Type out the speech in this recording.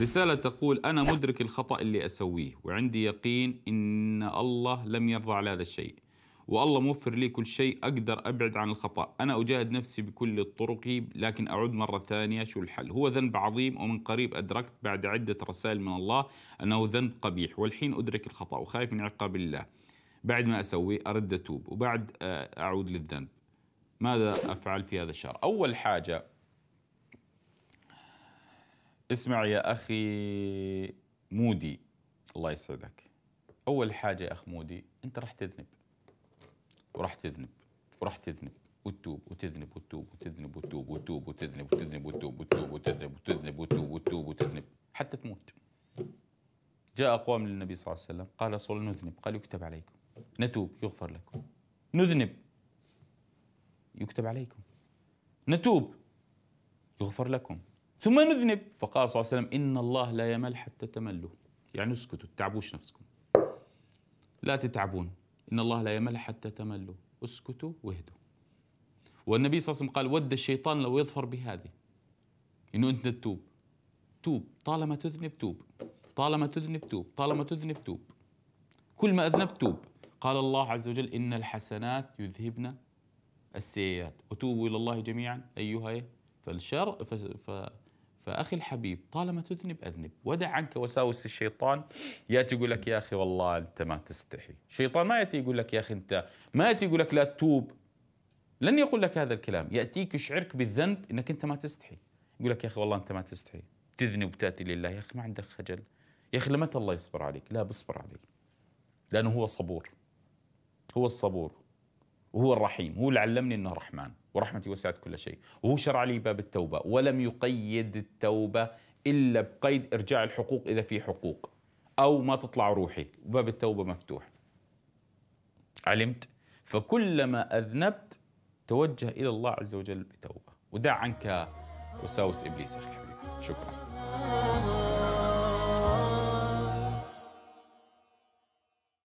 رسالة تقول أنا مدرك الخطأ اللي أسويه وعندي يقين إن الله لم يرضى على هذا الشيء والله موفر لي كل شيء أقدر أبعد عن الخطأ أنا أجاهد نفسي بكل الطرق لكن أعود مرة ثانية شو الحل هو ذنب عظيم ومن قريب أدركت بعد عدة رسائل من الله أنه ذنب قبيح والحين أدرك الخطأ وخايف من عقاب الله بعد ما أسوي أرد أتوب وبعد آه، أعود للذنب ماذا أفعل في هذا الشهر أول حاجة اسمع يا اخي مودي الله يسعدك اول حاجه يا اخ مودي انت راح تذنب وراح تذنب وراح تذنب وتتوب وتذنب وتتوب وتذنب وتتوب وتتوب وتذنب وتذنب وتتوب وتتوب وتذنب وتذنب وتتوب وتتوب وتذنب حتى تموت جاء اقوام للنبي صلى الله عليه وسلم قال صل نذنب قال يكتب عليكم نتوب يغفر لكم نذنب يكتب عليكم نتوب يغفر لكم ثم نذنب فقال صلى الله عليه وسلم إن الله لا يمل حتى تملوا يعني اسكتوا تعبوش نفسكم لا تتعبون إن الله لا يمل حتى تملوا اسكتوا واهدوا والنبي صلى الله عليه وسلم قال ود الشيطان لو يظفر بهذه إنه أنت تتوب توب طالما تذنب توب طالما تذنب توب طالما تذنب توب كل ما أذنبت توب قال الله عز وجل إن الحسنات يذهبن السيئات وتوبوا إلى الله جميعا أيها إيه؟ فالشر ف... ف... فأخي الحبيب طالما تذنب أذنب ودع عنك وساوس الشيطان يأتي يقول لك يا أخي والله أنت ما تستحي الشيطان ما يأتي يقول لك يا أخي أنت ما يأتي يقول لك لا تتوب لن يقول لك هذا الكلام يأتيك يشعرك بالذنب أنك أنت ما تستحي يقول لك يا أخي والله أنت ما تستحي تذنب وتاتي لله يا أخي ما عندك خجل يا أخي لمتى الله يصبر عليك لا بصبر عليك لأنه هو صبور هو الصبور وهو الرحيم هو اللي علمني أنه رحمن ورحمتي وسعت كل شيء وهو شرع لي باب التوبة ولم يقيد التوبة إلا بقيد إرجاع الحقوق إذا في حقوق أو ما تطلع روحي وباب التوبة مفتوح علمت فكلما أذنبت توجه إلى الله عز وجل بتوبة ودع عنك وساوس إبليس أخي حبيبي شكرا